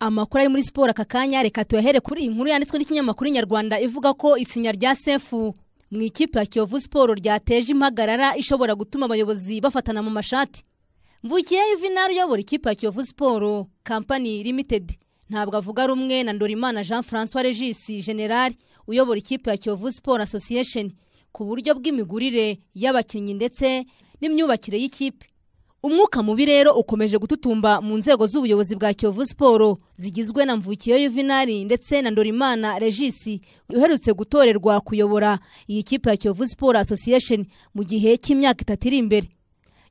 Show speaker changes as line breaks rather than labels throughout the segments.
amakuru ari muri siporo aka kanya reka tuyahere kuri iyi nkuru yanditswe n'ikinyamakuru nyarwanda ivuga ko isinya rya sefu mu ikipe ya kiyovu siporo ryateje impagarara ishobora gutuma abayobozi bafatana mu mashati mvukiye yuvenali uyobora ikipe ya kiyovu siporo kampani limitedi ntabwo avuga rumwe na ndorimana jean francois regis general uyobora ikipe ya kiyovu siporo association ku buryo bw'imigurire y'abakinnyi ndetse n'imyubakire y'ikipe umwuka mubi rero ukomeje gututumba mu nzego z'ubuyobozi bwa kiyovu siporo zigizwe na mvukiyo yuvinari ndetse na ndorimana regisi uherutse gutorerwa kuyobora iyi kipe ya kiyovu siporo asosiyesheni mu gihe cy'imyaka itatu iri imbere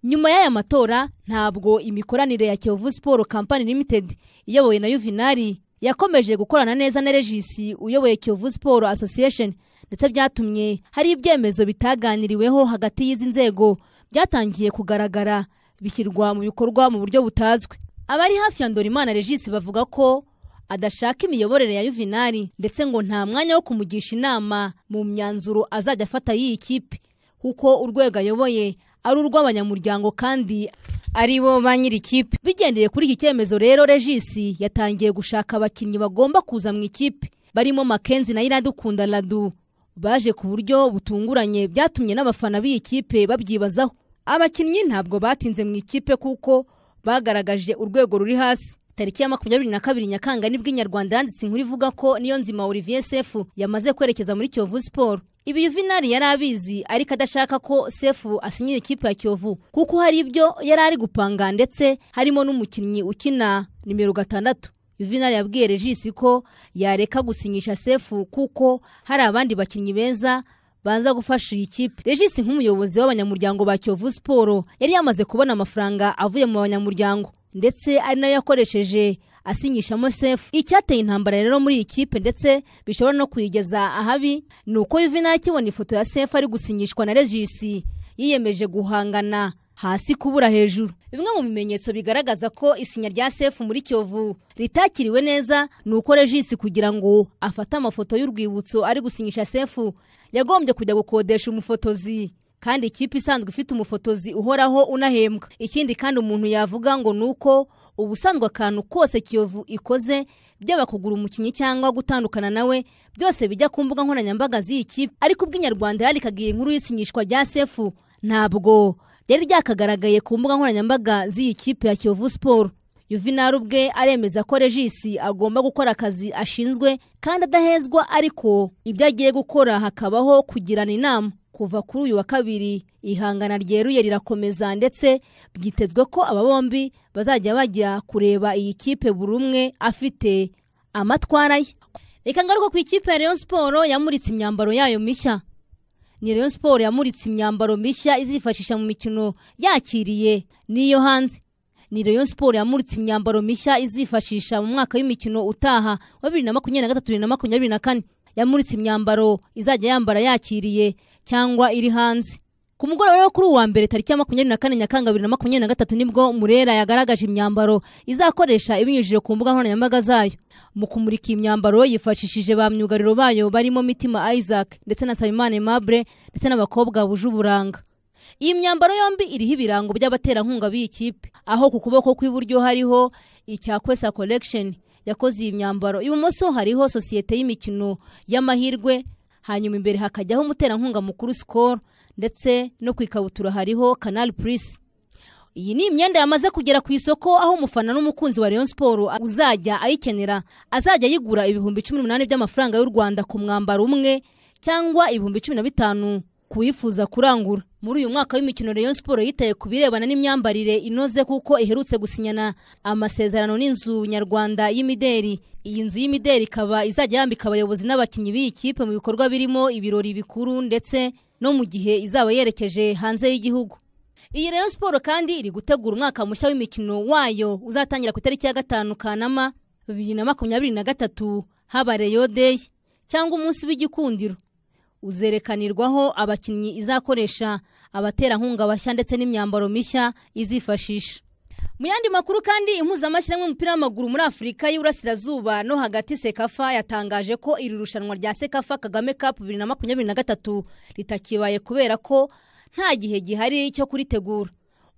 nyuma y'aya matora ntabwo imikoranire ya kiyovu siporo kampani limitedi iyobowe na yuvenali yakomeje gukorana neza na regisi uyoboye kiyovu siporo asosiyesheni ndetse byatumye hari ibyemezo bitaganiriweho hagati y'izi nzego byatangiye kugaragara bishyirwa mu bikorwa mu buryo butazwi abari hafi ya ndorimana regisi bavuga ko adashaka imiyoborere ya yuvenali ndetse ngo nta mwanya wo kumugisha inama mu myanzuro azajya afata y'iyi kipe kuko urwego ayoboye ari urw'abanyamuryango kandi ari bo ba nyiri bigendeye kuri iki cyemezo rero regisi yatangiye gushaka abakinnyi bagomba kuza mu ikipe barimo makenzi na iradukunda radu baje ku buryo butunguranye byatumye n'abafana b'iyi kipe babyibazaho abakinnyi ntabwo batinze mu ikipe kuko bagaragaje urwego ruri hasi tariki ya makumyabiri na kabiri nyakanga nibwo inyarwanda yanditse inkuru ivuga ko niyo nzima olivier sefu yamaze kwerekeza muri kiyovu siporo ibi yuvinari yari abizi ariko adashaka ko sefu asinyira ikipe ya kiyovu kuko hari ibyo yari ari gupanga ndetse harimo n'umukinnyi ukina nimero gatandatu yuvinari yabwiye regisi ko yareka gusinyisha sefu kuko hari abandi bakinnyi beza banza gufasha iyi kipe regisi nk'umuyobozi w'abanyamuryango ba kiyovu siporo yari yamaze kubona amafaranga avuye mu banyamuryango ndetse ari nayo yakoresheje asinyishamo sefu icyateye intambara rero muri iyi kipe ndetse bishobora no kuyigeza ahabi ni uko yuvenal akibona ifoto ya sefu ari gusinyishwa na regisi yiyemeje guhangana hasi kubura hejuru bimwe mu bimenyetso bigaragaza ko isinya rya sefu muri kiyovu ritakiriwe neza ni uko regisi kugira ngo afate amafoto y'urwibutso ari gusinyisha sefu yagombye kujya gukodesha umufotozi kandi ikipe isanzwe ifite umufotozi uhoraho unahembwa ikindi kandi umuntu yavuga ngo ni uko ubusanzwe akantu kose kiyovu ikoze byaba kugura umukinnyi cyangwa gutandukana nawe byose bijya ku mbuga nkoranyambaga z'iyi kipe ariko ubwo inyarwanda yarikaga iyi nkuru y'isinyishwa rya sefu ntabwo ryari ryakagaragaye ku mbuga nkoranyambaga z'iyi kipe ya kiyovu siporo yuvenal ubwe aremeza ko regisi agomba gukora akazi ashinzwe kandi adahezwa ariko ibyo agiye gukora hakabaho kugirana inama kuva kuri uyu wa kabiri ihangana ryeruye rirakomeza ndetse byitezwe ko aba bombi bazajya bajya kureba iyi kipe buri umwe afite amatwara ye reka ngaruka ku ikipe ya Rayon Sport yamuritse imyambaro yayo mishya ni Rayon Sport yamuritse imyambaro mishya izifashisha mu mikino yakiriye n'iyo hanze ni Rayon Sport yamuritse imyambaro mishya izifashisha mu mwaka w'imikino utaha wa 2023 kane yamuritse imyambaro izajya yambara yakiriye cyangwa iri hanze ku mugoroba rero kuri uwa mbere tariki ya makumyabiri na kane nyakanga bibiri na makumyabiri na gatatu nibwo murera yagaragaje imyambaro izakoresha ibinyujije ku mbuga nkoranyambaga zayo mu kumurika iyi myambaro yifashishije ba myugariro bayo barimo mitima isaac ndetse na sabimane mabure ndetse n'abakobwa buje uburanga iyi myambaro yombi iriho ibirango by'abaterankunga b’ikipe aho ku kuboko kw'iburyo hariho icya kwesa collection yakoze iyi myambaro ibumoso hariho sosiyete y'imikino y'amahirwe hanyuma imbere hakajyaho umuterankunga mukuru sikoro ndetse no ku ikabutura hariho kanari purisi iyi ni imyenda yamaze kugera ku isoko aho umufana n'umukunzi wa Rayon siporo uzajya ayikenera azajya yigura ibihumbi cumi n'umunani by'amafaranga y'u rwanda ku mwambaro umwe cyangwa ibihumbi cumi na bitanu ku wifuza kurangura muri uyu mwaka w'imikino Rayon Sport yitaye ku birebana n'imyambarire inoze kuko iherutse gusinyana amasezerano n'inzu nyarwanda y'imideri iyi nzu y'imideri ikaba izajya yambika abayobozi n'abakinnyi b'iyi kipe mu bikorwa birimo ibirori bikuru ndetse no mu gihe izaba yerekeje hanze y'igihugu iyi Rayon Sport kandi iri gutegura umwaka mushya w'imikino wayo uzatangira ku itariki ya gatanu Kanama bibiri na makumyabiri na gatatu haba Rayon Day cyangwa umunsi w'igikundiro uzerekanirwaho abakinnyi izakoresha abaterankunga bashya ndetse n'imyambaro mishya izifashisha mu yandi makuru kandi impuzamashyirahamwe y'umupira w'amaguru muri afurika y'Iburasirazuba no hagati sekafa yatangaje ko iri rushanwa rya sekafa kagame kapu bibiri na makumyabiri na gatatu ritakibaye kubera ko nta gihe gihari cyo kuritegura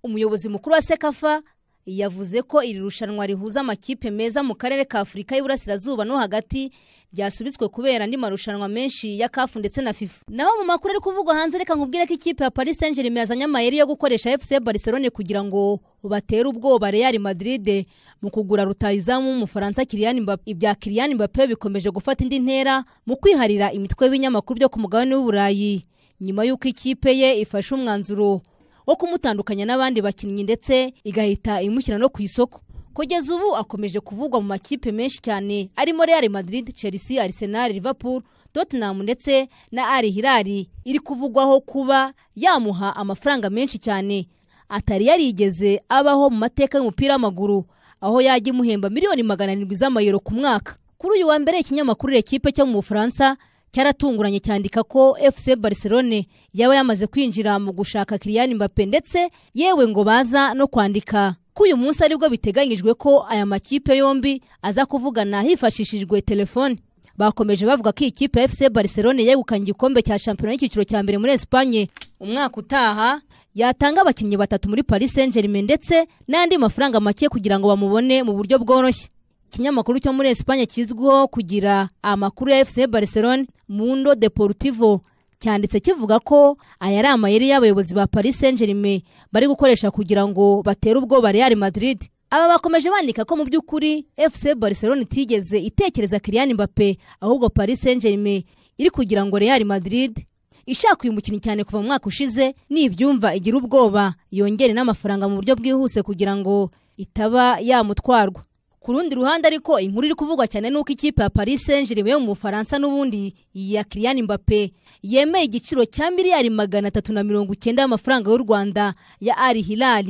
umuyobozi mukuru wa sekafa yavuze ko iri rushanwa rihuza amakipe meza mu karere ka afurika y'Iburasirazuba no hagati byasubitswe kubera andi marushanwa menshi ya kafu ndetse na fifa naho mu makuru ari kuvugwa hanze reka nkubwire ko ikipe ya paris saint germain yazanye amayeri yo gukoresha fc barcelone kugira ngo batera ubwoba real madrid mu kugura rutayizamu w'umufaransa kiriyani mbappe ibya kiriyani mbappe bikomeje gufata indi ntera mu kwiharira imitwe y'ibinyamakuru byo ku mugabane w'uburayi nyuma y'uko ikipe ye ifashe umwanzuro wo kumutandukanya n'abandi bakinnyi ndetse igahita imushyira no ku isoko kugeza ubu akomeje kuvugwa mu makipe menshi cyane arimo Real Madrid, Chelsea, Arsenal, Liverpool, Tottenham ndetse na Ari Hilal iri kuvugwaho kuba yamuha amafaranga menshi cyane atari yarigeze abaho mu mateka y'umupira w'amaguru aho yajya imuhemba miliyoni magana arindwi z'amayero ku mwaka kuri uyu wa mbere ikinyamakuru L'Equipe cyo mu Bufaransa cyaratunguranye cyandika ko FC Barcelone yaba yamaze kwinjira mu gushaka Kylian Mbappe ndetse yewe ngo baza no kwandika kuko uyu munsi aribwo biteganyijwe ko aya makipe yombi aza kuvugana hifashishijwe telefoni bakomeje bavuga ko iyi kipe FC Barcelona yegukanye igikombe cya shampiyona y'icyiciro cya mbere muri Espagne umwaka utaha yatanga abakinnyi batatu muri Paris Saint-Germain ndetse n'andi mafaranga make kugira ngo bamubone mu buryo bworoshye ikinyamakuru cyo muri Espagne kizwiho kugira amakuru ya FC Barcelona Mundo Deportivo cyanditse kivuga ko aya ari amayeri y'abayobozi ba Paris Saint-Germain bari gukoresha kugira ngo batere ubwoba Real Madrid aba bakomeje bandika ko mu by'ukuri FC Barcelona itigeze itekereza Kylian Mbappe ahubwo Paris Saint-Germain iri kugira ngo Real Madrid ishaka uyu mukinnyi cyane kuva mu mwaka ushize nibyumva igira ubwoba yongere n'amafaranga mu buryo bwihuse kugira ngo itaba yamutwarwa ku rundi ruhande ariko inkuru iri kuvugwa cyane nuko ikipe ya Paris Saint-Germain yo mu Bufaransa n'ubundi ya Kylian Mbappe yemeye igiciro cya miliyari magana atatu na mirongo icyenda y'amafaranga y'u Rwanda ya Al Hilal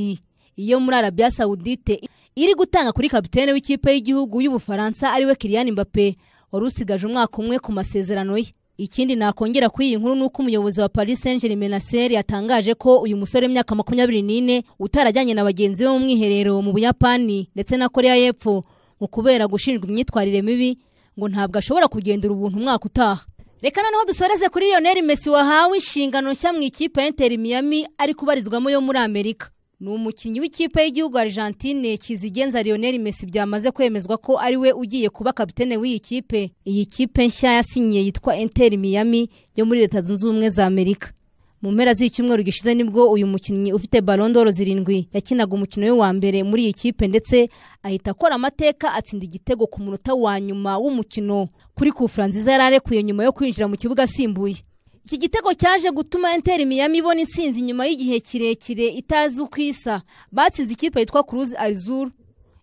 iyo muri Arabia Saudite iri gutanga kuri kapitene w'ikipe y'igihugu y'Ubufaransa ariwe Kylian Mbappe wari usigaje umwaka umwe ku masezerano ye Ikindi nakongera kuri iyi nkuru ni uko umuyobozi wa Paris Saint-Germain Nasser yatangaje ko uyu musore w'imyaka makumyabiri n'ine utarajyanye na bagenzi be mu mwiherero mu Buyapani ndetse na Korea y'Epfo mu kubera gushinjwa imyitwarire mibi ngo ntabwo ashobora kugendera ubuntu umwaka utaha reka noneho dusoreze kuri Lionel Messi wahawe inshingano nshya mu ikipe ya Inter Miami ari kubarizwamo yo muri Amerika ni umukinnyi w'ikipe y'igihugu Argentine kizigenza Lionel Messi byamaze kwemezwa ko ari we ugiye kuba kapitene w'iyi kipe iyi kipe nshya yasinye yitwa Inter Miami yo muri Leta Zunze Ubumwe za Amerika mu mpera z'icyumweru gishize nibwo uyu mukinnyi ufite Ballon zirindwi yakinaga umukino we wa mbere muri iyi kipe ndetse ahita akora amateka atsinda igitego ku munota wa nyuma w'umukino kuri Kufranziza yari arekuye nyuma yo kwinjira mu kibuga asimbuye iki gitego cyaje gutuma enteri miyami ibona intsinzi nyuma y'igihe kirekire itazi uko isa batsinze ikipe yitwa kuruzi arizuru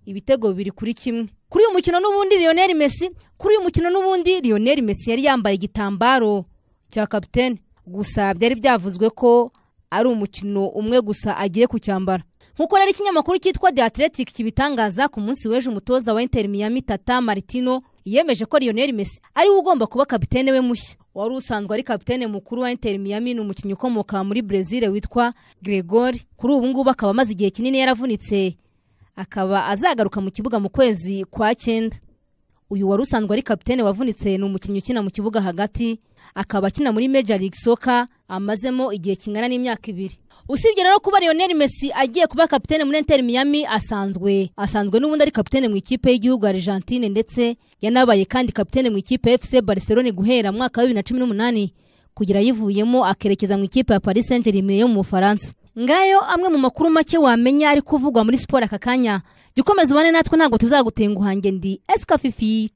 ibitego bibiri kuri kimwe kuri uyu mukino n'ubundi lionel messi kuri uyu mukino n'ubundi lionel messi yari yambaye igitambaro cya kapitene gusa byari byavuzwe ko ari umukino umwe gusa agiye kucyambara nk'uko rero ikinyamakuru cyitwa the athletic kibitangaza ku munsi w'ejo umutoza wa interi miyami tata martino yemeje ko lionel messi ariwe ugomba kuba kapitene we mushya wari usanzwe ari kapitene mukuru wa Inter Miami ni umukinnyi ukomoka muri Brazil witwa Gregory kuri ubu ngubu akaba amaze igihe kinini yaravunitse akaba azagaruka mu kibuga mu kwezi kwa cyenda uyu wari usanzwe ari kapitene wavunitse ni umukinnyi ukina mu kibuga hagati akaba akina muri Major League Soccer amazemo igihe kingana n'imyaka ibiri usibye rero kuba Lionel Messi agiye kuba kapitene muri Inter Miami asanzwe asanzwe n'ubundi ari kapitene mu ikipe y'igihugu Argentine ndetse yanabaye kandi kapitene mu ikipe FC Barcelona guhera mu mwaka wa 2018 kugera yivuyemo akerekeza mu ikipe ya Paris Saint-Germain yo mu Bufaransa ngayo amwe mu makuru make wamenya ari kuvugwa muri siporo aka kanya gikomeza ubane natwe ntabwo tuzagutenguha ndi Eska Fifi